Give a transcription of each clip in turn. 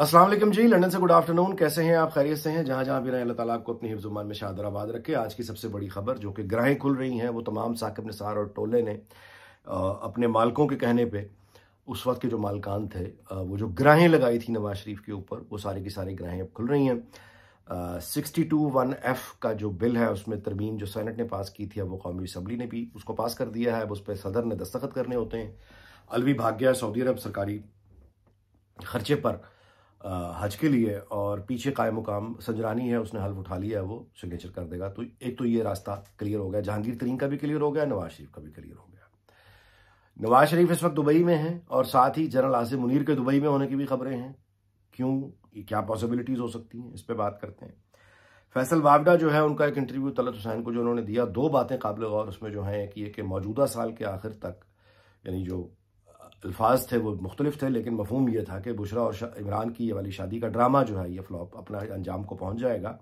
Aslam ji London से good afternoon कैसे हैं आप खैरियत से हैं जहां जहां भी रहे अल्लाह ताला आपको अपनी हिफ्जुमान में शादराबाद रखे आज की सबसे बड़ी खबर जो कि ग्राहें खुल रही हैं वो तमाम साकिब निसार और टोले ने अपने मालकों के कहने पे उस वक्त के जो मालकान थे वो जो ग्राहें लगाई थी नवाज शरीफ के ऊपर वो सारी की सारी ग्राहें अब खुल रही हैं सिक्सटी टू वन एफ़ का जो बिल है उसमें तरमीम जो सैनट ने पास की थी अब वो कौमी असम्बली ने भी उसको पास कर दिया है अब उस पर सदर ने दस्तखत करने होते हैं अलवी भाग्या सऊदी अरब सरकारी खर्चे पर हज के लिए और पीछे कायम मुकाम संजरानी है उसने हल्फ उठा लिया है वो सिग्नेचर कर देगा तो एक तो ये रास्ता क्लियर हो गया जहांगीर तरीन का भी क्लियर हो गया नवाज शरीफ का भी क्लियर हो गया नवाज शरीफ इस वक्त दुबई में है और साथ ही जनरल आसिम मुनीर के दुबई में होने की भी खबरें हैं क्यों क्या पॉसिबिलिटीज़ हो सकती हैं इस पर बात करते हैं फैसल वावडा जो है उनका एक इंटरव्यू तलत हुसैन को जो उन्होंने दिया दो बातें काबिल गौर उसमें जो है कि ये कि मौजूदा साल के आखिर तक यानी जो अल्फाज थे वो मुख्तलिफ थे लेकिन मफहम यह था कि बुशरा और इमरान की ये वाली शादी का ड्रामा जो है ये फ्लॉप अपना अंजाम को पहुंच जाएगा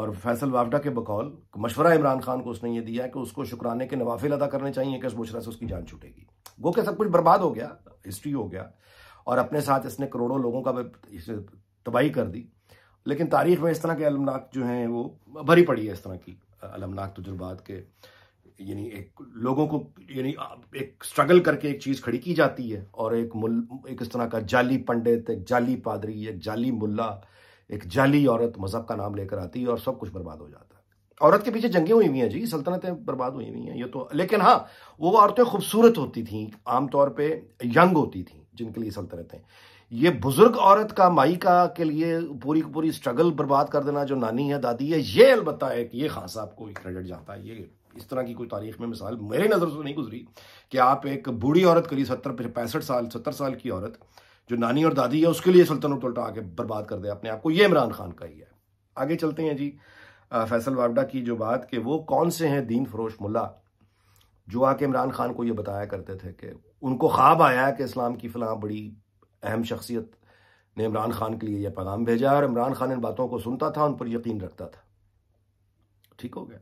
और फैसल वाफडा के बकौल मशवरा इमरान खान को उसने ये दिया कि उसको शुक्राने के नवाफिल अदा करने चाहिए कि इस बुशरा से उसकी जान छूटेगी गो के सब कुछ बर्बाद हो गया हिस्ट्री हो गया और अपने साथ इसने करोड़ों लोगों का तबाही कर दी लेकिन तारीख में इस तरह के अलमनाक जो हैं वो भरी पड़ी है इस तरह की अलमनाक तजुर्बात के यानी एक लोगों को यानी एक स्ट्रगल करके एक चीज़ खड़ी की जाती है और एक मुल एक इस तरह का जाली पंडित एक जाली पादरी एक जाली मुल्ला एक जाली औरत मज़हब का नाम लेकर आती है और सब कुछ बर्बाद हो जाता है औरत के पीछे जंगें हुई हुई हैं जी सल्तनतें बर्बाद हुई हुई हैं ये तो लेकिन हाँ वो औरतें खूबसूरत होती थी आमतौर पर यंग होती थी जिनके लिए सल्तनतें ये बुजुर्ग औरत का माइका के लिए पूरी पूरी स्ट्रगल बर्बाद कर देना जो नानी है दादी है ये अलबत्ता है कि ये खास आपको क्रेडिट जाता है ये इस तरह की कोई तारीख में मिसाल मेरी नज़र से तो नहीं गुजरी कि आप एक बूढ़ी औरत करी सत्तर पैंसठ साल सत्तर साल की औरत जो नानी और दादी है उसके लिए सल्तनत उल्टा आके बर्बाद कर दे अपने आप को ये इमरान खान का ही है आगे चलते हैं जी फैसल वाबडा की जो बात कि वो कौन से हैं दीन फरोश मुला जो आके इमरान खान को ये बताया करते थे कि उनको ख्वाब आया कि इस्लाम की फलां बड़ी अहम शख्सियत ने इमरान खान के लिए यह पैगाम भेजा और इमरान खान इन बातों को सुनता था उन पर यकीन रखता था ठीक हो गया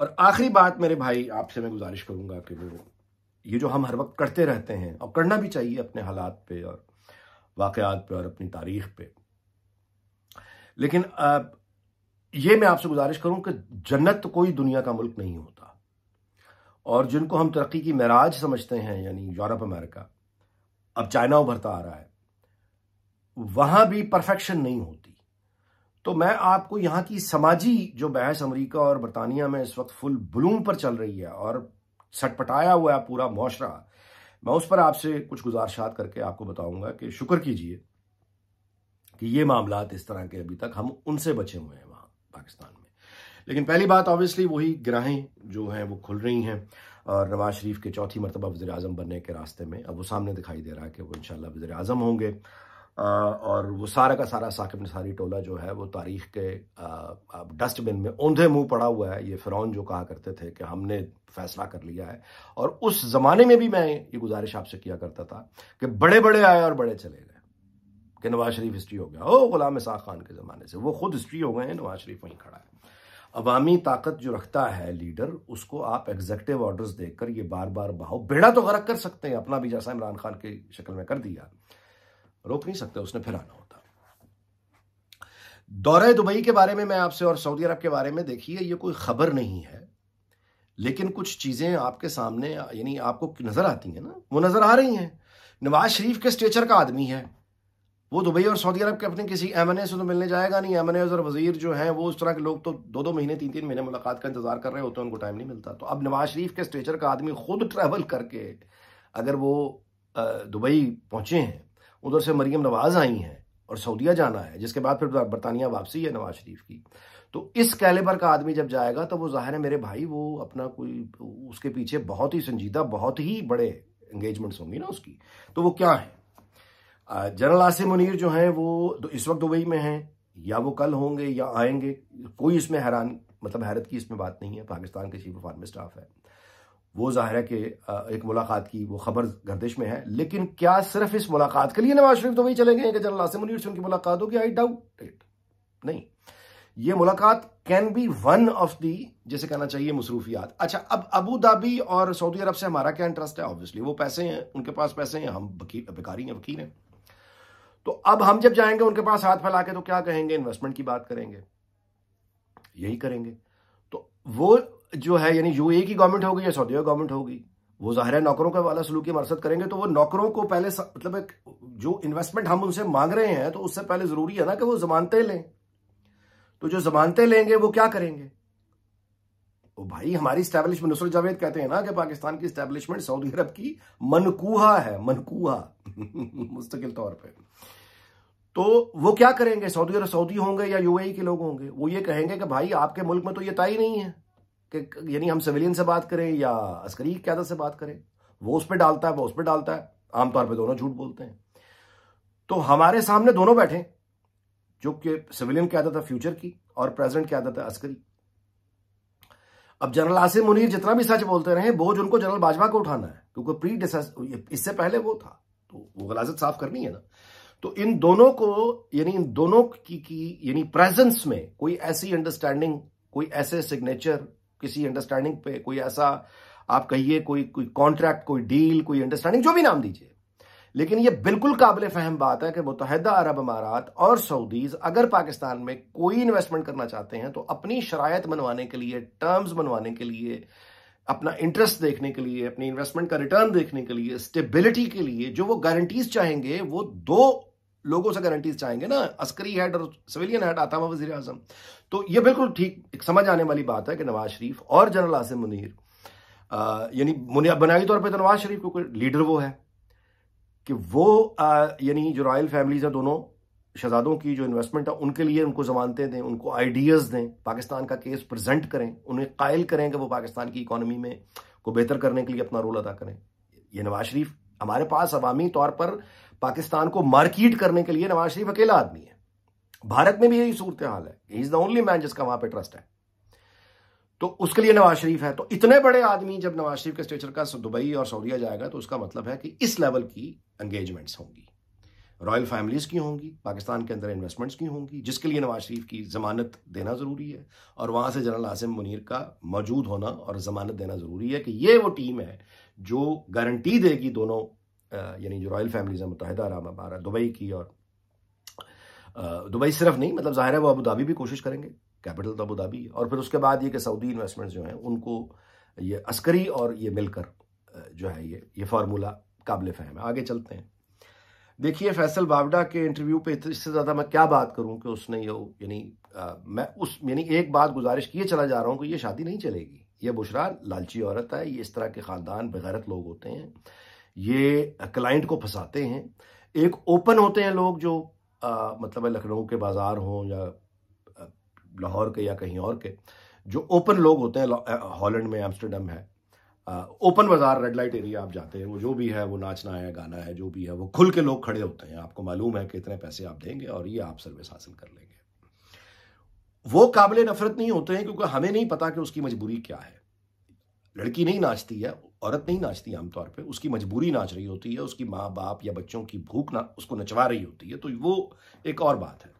और आखिरी बात मेरे भाई आपसे मैं गुजारिश करूंगा कि वो ये जो हम हर वक्त करते रहते हैं और करना भी चाहिए अपने हालात पे और वाकयात पे और अपनी तारीख पे लेकिन अब ये मैं आपसे गुजारिश करूं कि जन्नत तो कोई दुनिया का मुल्क नहीं होता और जिनको हम तरक्की की महराज समझते हैं यानी यूरोप अमेरिका अब चाइना उभरता आ रहा है वहां भी परफेक्शन नहीं होता तो मैं आपको यहाँ की समाजी जो बहस अमेरिका और बरतानिया में इस वक्त फुल ब्लूम पर चल रही है और सटपटाया हुआ है पूरा मुआरा मैं उस पर आपसे कुछ गुजारशात करके आपको बताऊंगा कि शुक्र कीजिए कि ये मामला इस तरह के अभी तक हम उनसे बचे हुए हैं वहां पाकिस्तान में लेकिन पहली बात ऑब्वियसली वही ग्राहें जो हैं वो खुल रही हैं और नवाज शरीफ के चौथी मरतबा वजे अजम बनने के रास्ते में अब वो सामने दिखाई दे रहा है कि वो इनशाला वजे अजम होंगे और वो सारा का सारा साकिब नसारी टोला जो है वो तारीख के डस्टबिन में ओंधे मुंह पड़ा हुआ है ये फ़िरौन जो कहा करते थे कि हमने फैसला कर लिया है और उस ज़माने में भी मैं ये गुजारिश आपसे किया करता था कि बड़े बड़े आए और बड़े चले गए कि नवाज शरीफ हिस्ट्री हो गया ओ गुलाम साख खान के ज़माने से वो खुद हिस्ट्री हो गए हैं नवाज शरीफ वहीं खड़ा है अवामी ताकत जो रखता है लीडर उसको आप एग्जेक्टिव ऑर्डर्स देकर ये बार बार बहाओ बेड़ा तो गर्क कर सकते हैं अपना भी जैसा इमरान खान की शक्ल में कर दिया रोक नहीं सकते उसने फिर आना होता दौरे दुबई के बारे में मैं आपसे और सऊदी अरब के बारे में देखिए ये कोई खबर नहीं है लेकिन कुछ चीज़ें आपके सामने यानी आपको नज़र आती हैं ना वो नज़र आ रही हैं नवाज शरीफ के स्टेचर का आदमी है वो दुबई और सऊदी अरब के अपने किसी एम से तो मिलने जाएगा नहीं एम और वजीर जो हैं वो उस तरह के लोग तो दो दो महीने तीन तीन महीने मुलाकात का इंतजार कर रहे होते हैं उनको टाइम नहीं मिलता तो अब नवाज शरीफ के स्टेचर का आदमी खुद ट्रैवल करके अगर वो दुबई पहुंचे हैं उधर से मरियम नवाज आई हैं और सऊदिया जाना है जिसके बाद फिर बरतानिया वापसी है नवाज शरीफ की तो इस कैलेबर का आदमी जब जाएगा तो वो जाहिर है मेरे भाई वो अपना कोई उसके पीछे बहुत ही संजीदा बहुत ही बड़े एंगेजमेंट्स होंगी ना उसकी तो वो क्या है जनरल आसिम मुनीर जो है वो तो इस वक्त दुबई में हैं या वो कल होंगे या आएंगे कोई इसमें हैरान मतलब हैरत की इसमें बात नहीं है पाकिस्तान के चीफ ऑफ आर्मी स्टाफ है वो जाहिर है कि एक मुलाकात की वो खबर गर्दिश में है लेकिन क्या सिर्फ इस मुलाकात के लिए नवाज शरीफ तो वही चले गए कि जनरल आसिम से उनकी मुलाकात होगी आई डाउट इट नहीं ये मुलाकात can be one of the जिसे कहना चाहिए मसरूफियात अच्छा अब अबू धाबी और सऊदी अरब से हमारा क्या इंटरेस्ट है ऑब्वियसली वो पैसे हैं उनके पास पैसे हैं हम बेकारी हैं वकील हैं तो अब हम जब जाएंगे उनके पास हाथ फैला के तो क्या कहेंगे इन्वेस्टमेंट की बात करेंगे यही करेंगे वो जो है यानी यूए की गवर्नमेंट होगी या सऊदी गवर्नमेंट होगी वो जाहिर है नौकरों का वाला सलूकी मरसद करेंगे तो वो नौकरों को पहले मतलब एक जो इन्वेस्टमेंट हम उनसे मांग रहे हैं तो उससे पहले जरूरी है ना कि वो जमानतें लें तो जो जमानतें लेंगे वो क्या करेंगे तो भाई हमारी स्टैब्लिशमेंट नुसरत जावेद कहते हैं ना कि पाकिस्तान की स्टैब्लिशमेंट सऊदी अरब की मनकूहा है मनकूहा मुस्तकिल तौर पर तो वो क्या करेंगे सऊदी अरब सऊदी होंगे या यूएई के लोग होंगे वो ये कहेंगे कि भाई आपके मुल्क में तो ये तय नहीं है कि यानी हम सिविलियन से बात करें या अस्करी क्यादत से बात करें वो उस पर डालता है वो उस पर डालता है आमतौर पर दोनों झूठ बोलते हैं तो हमारे सामने दोनों बैठे जो कि सिविलियन क्यादत है फ्यूचर की और प्रेजेंट क्यादत है अस्करी अब जनरल आसिम मुनीर जितना भी सच बोलते रहे बोझ उनको जनरल बाजवा को उठाना है क्योंकि प्री इससे पहले वो था तो वो गलाजत साफ करनी है ना तो इन दोनों को यानी इन दोनों की, की यानी प्रेजेंस में कोई ऐसी अंडरस्टैंडिंग कोई ऐसे सिग्नेचर किसी अंडरस्टैंडिंग पे कोई ऐसा आप कहिए कोई कोई कॉन्ट्रैक्ट कोई डील कोई अंडरस्टैंडिंग जो भी नाम दीजिए लेकिन यह बिल्कुल काबिल फहम बात है कि मुतहदा अरब अमारात और सऊदीज अगर पाकिस्तान में कोई इन्वेस्टमेंट करना चाहते हैं तो अपनी शरायत बनवाने के लिए टर्म्स बनवाने के लिए अपना इंटरेस्ट देखने के लिए अपनी इन्वेस्टमेंट का रिटर्न देखने के लिए स्टेबिलिटी के लिए जो वो गारंटीज चाहेंगे वो दो लोगों से गारंटीज चाहेंगे ना अस्करी हेड और सिविलियन हेड आता हुआ वजी अजम तो ये बिल्कुल ठीक एक समझ आने वाली बात है कि नवाज शरीफ और जनरल आसिम मुनीर यानी बुनियादी तौर पर तो नवाज शरीफ क्योंकि लीडर वो है कि वो यानी जो रॉयल फैमिलीज हैं दोनों शहजादों की जो इन्वेस्टमेंट है उनके लिए उनको जमानतें दें उनको आइडियाज़ दें पाकिस्तान का केस प्रेजेंट करें उन्हें कायल करें कि वो पाकिस्तान की इकोनॉमी में को बेहतर करने के लिए अपना रोल अदा करें ये नवाज शरीफ हमारे पास अवामी तौर पर पाकिस्तान को मार्किट करने के लिए नवाज शरीफ अकेला आदमी है भारत में भी यही सूरत हाल है इज द ओनली मैन जिसका वहां पर ट्रस्ट है तो उसके लिए नवाज शरीफ है तो इतने बड़े आदमी जब नवाज शरीफ के स्टेचर का दुबई और सऊदिया जाएगा तो उसका मतलब है कि इस लेवल की एंगेजमेंट्स होंगी रॉयल फैमिलीज़ की होंगी पाकिस्तान के अंदर इन्वेस्टमेंट्स की होंगी जिसके लिए नवाज शरीफ की ज़मानत देना ज़रूरी है और वहां से जनरल आसिम मुनीर का मौजूद होना और ज़मानत देना ज़रूरी है कि ये वो टीम है जो गारंटी देगी दोनों यानी जो रॉयल फैमिलीज़ हैं मुतहदा अरब अमारा दुबई की और दुबई सिर्फ नहीं मतलब ज़ाहिर है वो अबू धाबी भी कोशिश करेंगे कैपिटल तो अबू धाबी और फिर उसके बाद ये कि सऊदी इन्वेस्टमेंट्स जो हैं उनको ये अस्करी और ये मिलकर जो है ये ये फार्मूला काबिल फहम है आगे चलते हैं देखिए फैसल बावडा के इंटरव्यू पे इससे ज़्यादा मैं क्या बात करूं कि उसने ये यानी मैं उस यानी एक बात गुजारिश किए चला जा रहा हूं कि ये शादी नहीं चलेगी ये बुशरा लालची औरत है ये इस तरह के ख़ानदान बेगैरत लोग होते हैं ये क्लाइंट को फंसाते हैं एक ओपन होते हैं लोग जो आ, मतलब लखनऊ के बाज़ार हों या लाहौर के या कहीं और के जो ओपन लोग होते हैं हॉलैंड में एम्स्टरडम है ओपन बाज़ार रेड लाइट एरिया आप जाते हैं वो जो भी है वो नाचना है गाना है जो भी है वो खुल के लोग खड़े होते हैं आपको मालूम है कि इतने पैसे आप देंगे और ये आप सर्विस हासिल कर लेंगे वो काबिल नफरत नहीं होते हैं क्योंकि हमें नहीं पता कि उसकी मजबूरी क्या है लड़की नहीं नाचती है औरत नहीं नाचती आमतौर पे उसकी मजबूरी नाच रही होती है उसकी माँ बाप या बच्चों की भूख ना उसको नचवा रही होती है तो वो एक और बात है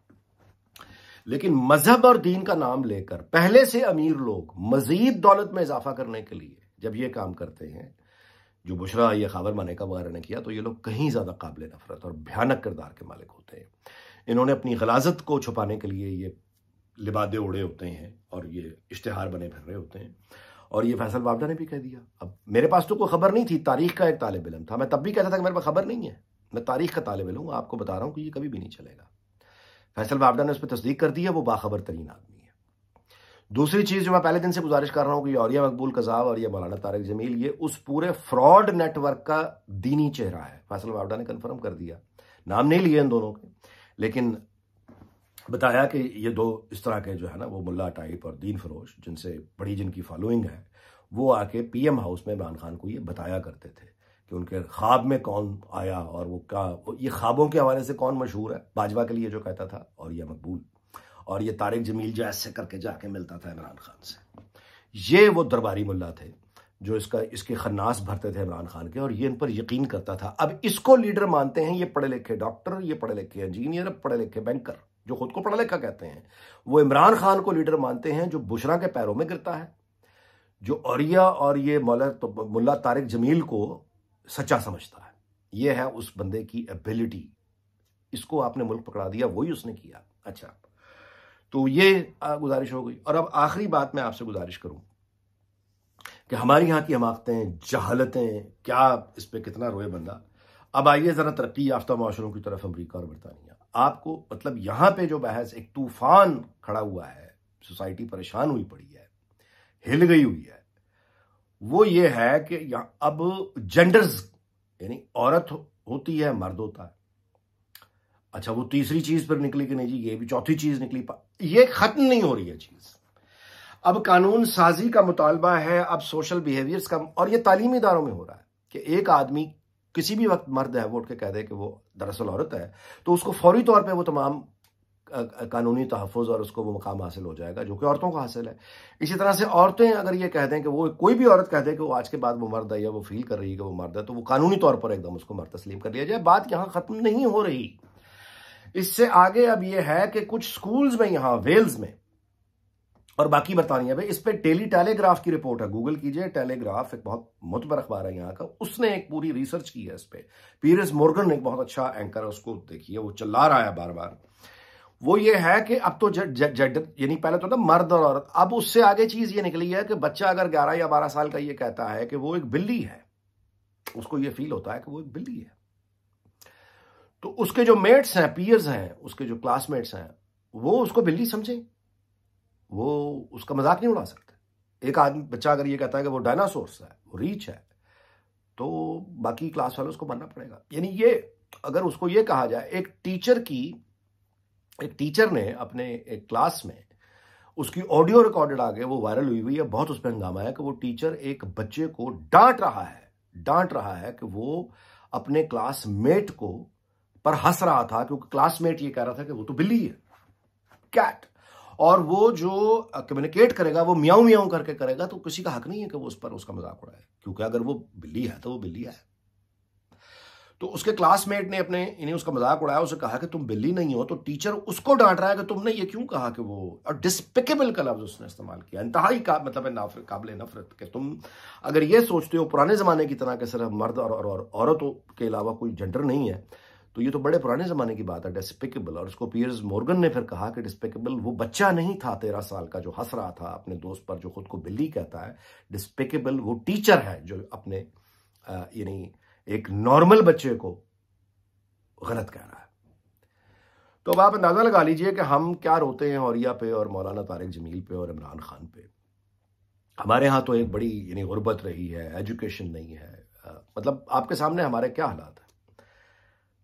लेकिन मजहब और दीन का नाम लेकर पहले से अमीर लोग मजीद दौलत में इजाफा करने के लिए जब ये काम करते हैं जो बुशरा या माने का वगैरह ने किया तो ये लोग कहीं ज़्यादा काबिल नफरत और भयानक किरदार के मालिक होते हैं इन्होंने अपनी गलाजत को छुपाने के लिए ये लिबादे उड़े होते हैं और ये इश्तहार बने फिर रहे होते हैं और ये फैसल बाबडा ने भी कह दिया अब मेरे पास तो कोई खबर नहीं थी तारीख का एक तालब इलम था मैं तब भी कहता था कि मेरे पास खबर नहीं है मैं तारीख का तालब इलम आपको बता रहा हूँ कि ये कभी भी नहीं चलेगा फैसल बाबडा ने उस पर तस्दीक कर दी है वो बाखबर तरीन आदमी है दूसरी चीज़ जो मैं पहले दिन से गुजारिश कर रहा हूँ कि और मकबूल कजाब और यह मौलाना तारक जमील ये उस पूरे फ्रॉड नेटवर्क का दीनी चेहरा है फैसल बाबडा ने कन्फर्म कर दिया नाम नहीं लिए इन दोनों के लेकिन बताया कि ये दो इस तरह के जो है ना वो मुल्ला टाइप और दीन फरोश जिनसे बड़ी जिनकी फॉलोइंग है वो आके पीएम हाउस में इमरान खान को ये बताया करते थे कि उनके ख्वाब में कौन आया और वो क्या ये ख्वाबों के हवाले से कौन मशहूर है बाजवा के लिए जो कहता था और यह मकबूल और ये तारिक जमील जो ऐसे करके जाके मिलता था इमरान खान से ये वो दरबारी मुल्ला थे जो इसका इसके खन्नास भरते थे इमरान खान के और ये इन पर यकीन करता था अब इसको लीडर मानते हैं ये पढ़े लिखे डॉक्टर ये पढ़े लिखे इंजीनियर पढ़े लिखे बैंकर जो खुद को पढ़ा लिखा कहते हैं वो इमरान खान को लीडर मानते हैं जो बुशरा के पैरों में गिरता है जो औरिया और ये मौला तो, मुल्ला तारिक जमील को सच्चा समझता है ये है उस बंदे की एबिलिटी इसको आपने मुल्क पकड़ा दिया वही उसने किया अच्छा तो ये गुजारिश हो गई और अब आखिरी बात मैं आपसे गुजारिश करूं कि हमारे यहां की हमाकतें जहालतें क्या इस पर कितना रोए बंदा अब आइए ज़रा तरक्की याफ्ता माशरों की तरफ अमरीका और बरतानिया आपको मतलब यहां पे जो बहस एक तूफान खड़ा हुआ है सोसाइटी परेशान हुई पड़ी है हिल गई हुई है वो ये है कि अब जेंडर्स यानी औरत होती है मर्द होता है अच्छा वो तीसरी चीज पर निकली कि नहीं जी ये भी चौथी चीज निकली ये खत्म नहीं हो रही है चीज अब कानून साजी का मुतालबा है अब सोशल बिहेवियर्स का और ये तालीमी इदारों में हो रहा है कि एक आदमी किसी भी वक्त मर्द है वो उठ के कह दे कि वो दरअसल औरत है तो उसको फौरी तौर पर वो तमाम कानूनी तहफ़ और उसको वो मकाम हासिल हो जाएगा जो कि औरतों को हासिल है इसी तरह से औरतें अगर ये कह दें कि वो कोई भी औरत कह दे कि वो आज के बाद वो मर्द है या वो फील कर रही है कि वो मर्द है तो वो कानूनी तौर पर एकदम उसको मर्द तस्लीम कर लिया जाए बात यहाँ ख़त्म नहीं हो रही इससे आगे अब ये है कि कुछ स्कूल्स में यहाँ वेल्स में और बाकी बरतानिया पे इस पर डेली टेलीग्राफ की रिपोर्ट है गूगल कीजिए टेलीग्राफ एक बहुत मुतबर अखबार है यहाँ का उसने एक पूरी रिसर्च की है इस पर पीरस मोर्गन ने एक बहुत अच्छा एंकर है उसको देखिए वो चला रहा है बार बार वो ये है कि अब तो जड यानी पहले तो था मर्द और औरत अब उससे आगे चीज ये निकली है कि बच्चा अगर 11 या 12 साल का ये कहता है कि वो एक बिल्ली है उसको ये फील होता है कि वो एक बिल्ली है तो उसके जो मेट्स हैं पीयर्स हैं उसके जो क्लासमेट्स हैं वो उसको बिल्ली समझें वो उसका मजाक नहीं उड़ा सकते एक आदमी बच्चा अगर ये कहता है कि वो डायनासोर्स है वो रीच है तो बाकी क्लास वाले उसको मानना पड़ेगा यानी ये अगर उसको ये कहा जाए एक टीचर की एक टीचर ने अपने एक क्लास में उसकी ऑडियो रिकॉर्डेड आगे वो वायरल हुई हुई है बहुत उस पर हंगामा है कि वो टीचर एक बच्चे को डांट रहा है डांट रहा है कि वो अपने क्लासमेट को पर हंस रहा था क्योंकि क्लासमेट ये कह रहा था कि वो तो बिल्ली है कैट और वो जो कम्युनिकेट करेगा वो म्याऊ म्याऊ करके करेगा तो किसी का हक नहीं है कि वो उस पर उसका मजाक उड़ाए क्योंकि अगर वो बिल्ली है तो वो बिल्ली है तो उसके क्लासमेट ने अपने इन्हें उसका मजाक उड़ाया उसे कहा कि तुम बिल्ली नहीं हो तो टीचर उसको डांट रहा है कि तुमने ये क्यों कहा कि वो और डिस्पिकेबल का लफ्ज उसने इस्तेमाल किया इंतहाई का मतलब है नाफर काबिल नफरत के तुम अगर ये सोचते हो पुराने ज़माने की तरह के सिर्फ मर्द और औरत और, और, और, के अलावा कोई जेंडर नहीं है तो ये तो बड़े पुराने ज़माने की बात है डिस्पिकेबल और उसको पियर्स मोर्गन ने फिर कहा कि डिस्पिकेबल वो बच्चा नहीं था तेरह साल का जो हंस रहा था अपने दोस्त पर जो खुद को बिल्ली कहता है डिस्पिकेबल वो टीचर है जो अपने यानी एक नॉर्मल बच्चे को गलत कह रहा है तो अब आप अंदाज़ा लगा लीजिए कि हम क्या रोते हैं औरिया पे और मौलाना तारिक जमील पे और इमरान खान पे हमारे यहाँ तो एक बड़ी यानी गुर्बत रही है एजुकेशन नहीं है मतलब आपके सामने हमारे क्या हालात हैं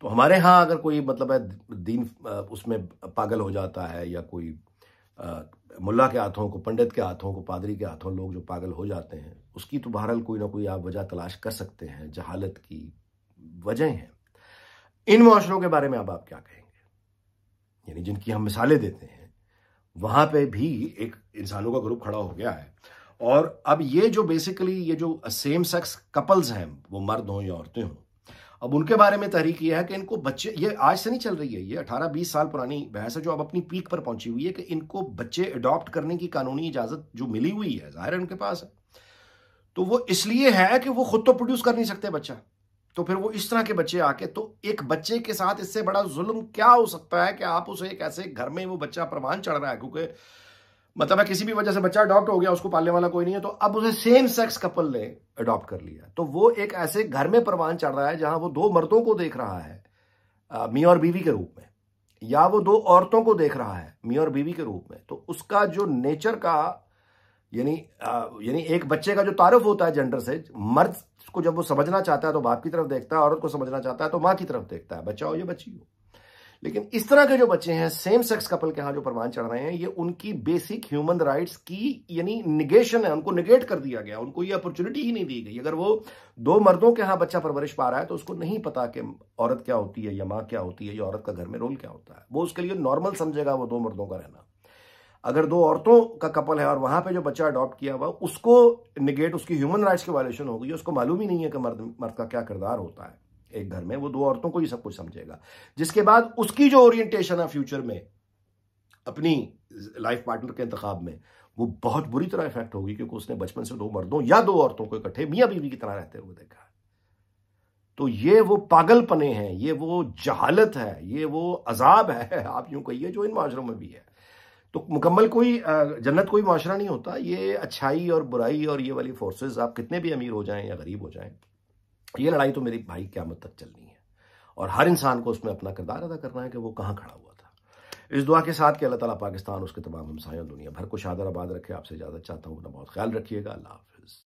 तो हमारे यहाँ अगर कोई मतलब है दीन उसमें पागल हो जाता है या कोई आ, मुल्ला के हाथों को पंडित के हाथों को पादरी के हाथों लोग जो पागल हो जाते हैं उसकी तो बहरहाल कोई ना कोई आप वजह तलाश कर सकते हैं जहालत की वजह हैं इन माशरों के बारे में अब आप क्या कहेंगे यानी जिनकी हम मिसालें देते हैं वहां पे भी एक इंसानों का ग्रुप खड़ा हो गया है और अब ये जो बेसिकली ये जो सेम सेक्स कपल्स हैं वो मर्द हों या औरतें हों अब उनके बारे में तहरीक यह है कि इनको बच्चे ये आज से नहीं चल रही है ये 18-20 साल पुरानी बहस है जो अब अपनी पीक पर पहुंची हुई है कि इनको बच्चे अडॉप्ट करने की कानूनी इजाजत जो मिली हुई है जाहिर है उनके पास है तो वो इसलिए है कि वो खुद तो प्रोड्यूस कर नहीं सकते बच्चा तो फिर वो इस तरह के बच्चे आके तो एक बच्चे के साथ इससे बड़ा जुल्म क्या हो सकता है कि आप उसे एक ऐसे घर में वो बच्चा परवान चढ़ रहा है क्योंकि मतलब है किसी भी वजह से बच्चा अडॉप्ट हो गया उसको पालने वाला कोई नहीं है तो अब उसे सेम सेक्स कपल ने अडॉप्ट कर लिया तो वो एक ऐसे घर में परवान चढ़ रहा है जहां वो दो मर्दों को देख रहा है मियाँ और बीवी के रूप में या वो दो औरतों को देख रहा है मियाँ और बीवी के रूप में तो उसका जो नेचर का यानी यानी एक बच्चे का जो तारफ होता है जेंडर से मर्द को जब वो समझना चाहता है तो बाप की तरफ देखता है औरत को समझना चाहता है तो माँ की तरफ देखता है बच्चा हो या बच्ची हो लेकिन इस तरह के जो बच्चे हैं सेम सेक्स कपल के यहां जो प्रमाण चढ़ रहे हैं ये उनकी बेसिक ह्यूमन राइट्स की यानी निगेशन है उनको निगेट कर दिया गया उनको ये अपॉर्चुनिटी ही नहीं दी गई अगर वो दो मर्दों के यहां बच्चा परवरिश पा रहा है तो उसको नहीं पता कि औरत क्या होती है या माँ क्या होती है या औरत का घर में रोल क्या होता है वो उसके लिए नॉर्मल समझेगा वो दो मर्दों का रहना अगर दो औरतों का कपल है और वहां पे जो बच्चा अडॉप्ट किया हुआ उसको निगेट उसकी ह्यूमन राइट्स की वायलेशन हो गई उसको मालूम ही नहीं है कि मर्द मर्द का क्या किरदार होता है एक घर में वो दो औरतों को ही सब कुछ समझेगा जिसके बाद उसकी जो ओरिएंटेशन है फ्यूचर में अपनी लाइफ पार्टनर के इंतखाब में वो बहुत बुरी तरह इफेक्ट होगी क्योंकि उसने बचपन से दो मर्दों या दो औरतों को इकट्ठे मियाँ बीवी की तरह रहते हुए देखा तो ये वो पागलपने हैं ये वो जहालत है ये वो अजाब है आप यूं कहिए जो इन माशरों में भी है तो मुकम्मल कोई जन्नत कोई माशरा नहीं होता ये अच्छाई और बुराई और ये वाली फोर्सेस आप कितने भी अमीर हो जाएं या गरीब हो जाएं ये लड़ाई तो मेरी भाई क्यामत तक चलनी है और हर इंसान को उसमें अपना किरदार अदा करना है कि वो कहाँ खड़ा हुआ था इस दुआ के साथ कि अल्लाह ताला पाकिस्तान उसके तमाम हमसायों दुनिया भर को शादर आबाद रखे आपसे इजाज़त चाहता हूँ अपना बहुत ख्याल रखिएगा अल्लाह हाफिज़